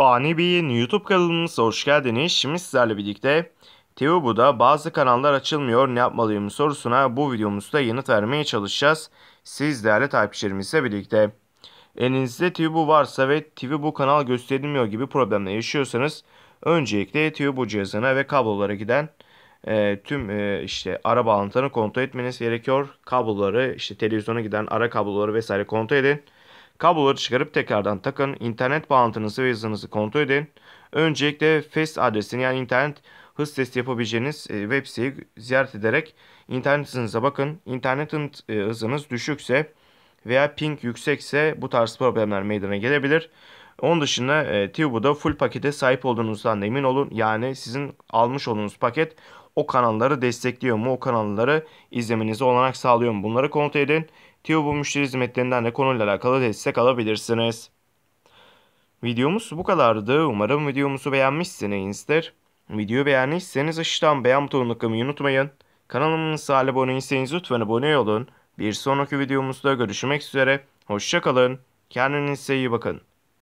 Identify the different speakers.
Speaker 1: Fani Bey'in YouTube kanalımıza hoş geldiniz. Şimdi sizlerle birlikte TVBU'da bazı kanallar açılmıyor ne yapmalıyım sorusuna bu videomuzda yanıt vermeye çalışacağız. Siz değerli takipçilerimizle birlikte. Elinizde TVBU varsa ve TVBU kanal gösterilmiyor gibi problemler yaşıyorsanız öncelikle TVBU cihazına ve kablolara giden e, tüm e, işte ara bağlantılarını kontrol etmeniz gerekiyor. Kabloları işte televizyona giden ara kabloları vesaire kontrol edin. Kabloları çıkarıp tekrardan takın. İnternet bağlantınızı ve hızınızı kontrol edin. Öncelikle FEST adresini yani internet hız testi yapabileceğiniz e, web siteyi ziyaret ederek internet hızınıza bakın. İnternet e, hızınız düşükse veya ping yüksekse bu tarz problemler meydana gelebilir. Onun dışında e, Tube'da full pakete sahip olduğunuzdan emin olun. Yani sizin almış olduğunuz paket o kanalları destekliyor mu? O kanalları izlemenize olanak sağlıyor mu? Bunları kontrol edin. Tiobu müşteri hizmetlerinden de konuyla alakalı destek alabilirsiniz. Videomuz bu kadardı. Umarım videomuzu beğenmişsinizdir. Videoyu beğendiyseniz aşağıdan beğen butonuna tıklamayı unutmayın. Kanalımıza abone değilseniz lütfen abone olun. Bir sonraki videomuzda görüşmek üzere. Hoşçakalın. Kendinize iyi bakın.